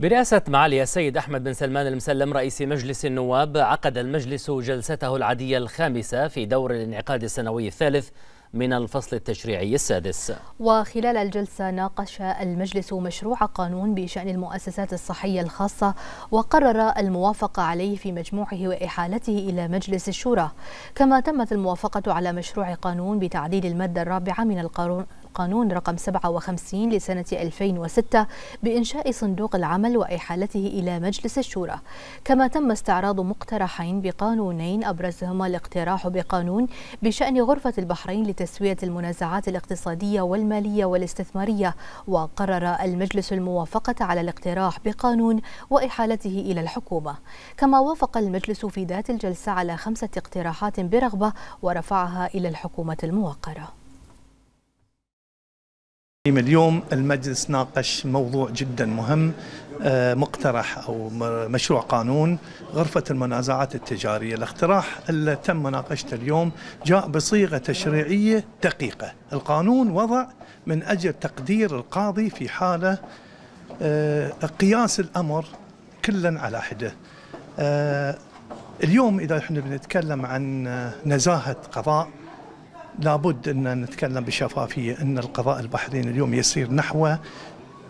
برئاسة معالي السيد أحمد بن سلمان المسلم رئيس مجلس النواب عقد المجلس جلسته العادية الخامسة في دور الانعقاد السنوي الثالث من الفصل التشريعي السادس وخلال الجلسة ناقش المجلس مشروع قانون بشأن المؤسسات الصحية الخاصة وقرر الموافقة عليه في مجموعه وإحالته إلى مجلس الشورى كما تمت الموافقة على مشروع قانون بتعديل المادة الرابعة من القانون قانون رقم 57 لسنة 2006 بإنشاء صندوق العمل وإحالته إلى مجلس الشورى كما تم استعراض مقترحين بقانونين أبرزهما الاقتراح بقانون بشأن غرفة البحرين لتسوية المنازعات الاقتصادية والمالية والاستثمارية وقرر المجلس الموافقة على الاقتراح بقانون وإحالته إلى الحكومة كما وافق المجلس في ذات الجلسة على خمسة اقتراحات برغبة ورفعها إلى الحكومة الموقرة اليوم المجلس ناقش موضوع جدا مهم آه، مقترح او مشروع قانون غرفه المنازعات التجاريه، الاقتراح اللي تم مناقشته اليوم جاء بصيغه تشريعيه دقيقه، القانون وضع من اجل تقدير القاضي في حاله آه، قياس الامر كلا على حده. آه، اليوم اذا احنا بنتكلم عن نزاهه قضاء لابد أن نتكلم بشفافية أن القضاء البحريني اليوم يسير نحو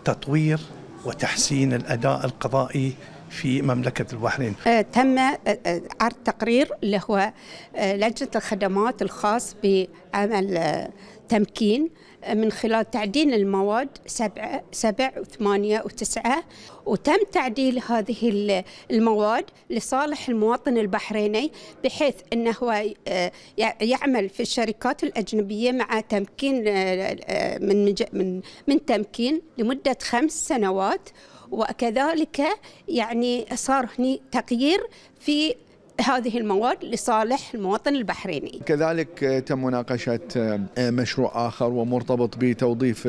تطوير وتحسين الأداء القضائي في مملكة البحرين آه، تم آه، آه، عرض تقرير اللي هو لجنة الخدمات الخاص بعمل تمكين من خلال تعديل المواد سبعة سبع وثمانية وتسعة وتم تعديل هذه المواد لصالح المواطن البحريني بحيث أنه هو يعمل في الشركات الأجنبية مع تمكين من من من تمكين لمدة خمس سنوات وكذلك يعني صار هني تغيير في هذه المواد لصالح المواطن البحريني كذلك آه، تم مناقشة آه، آه، مشروع آخر ومرتبط بتوظيف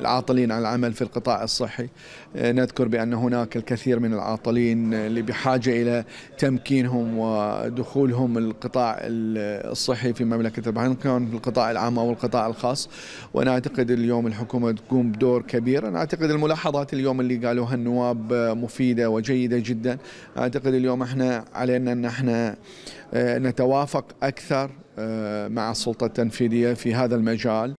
العاطلين عن العمل في القطاع الصحي نذكر بأن هناك الكثير من العاطلين اللي بحاجة إلى تمكينهم ودخولهم القطاع الصحي في مملكة البحرين كان في القطاع العام أو القطاع الخاص وأنا أعتقد اليوم الحكومة تقوم بدور كبير أنا أعتقد الملاحظات اليوم اللي قالوها النواب مفيدة وجيدة جدا أعتقد اليوم احنا علينا ان احنا آه، نتوافق اكثر آه، مع السلطه التنفيذيه في هذا المجال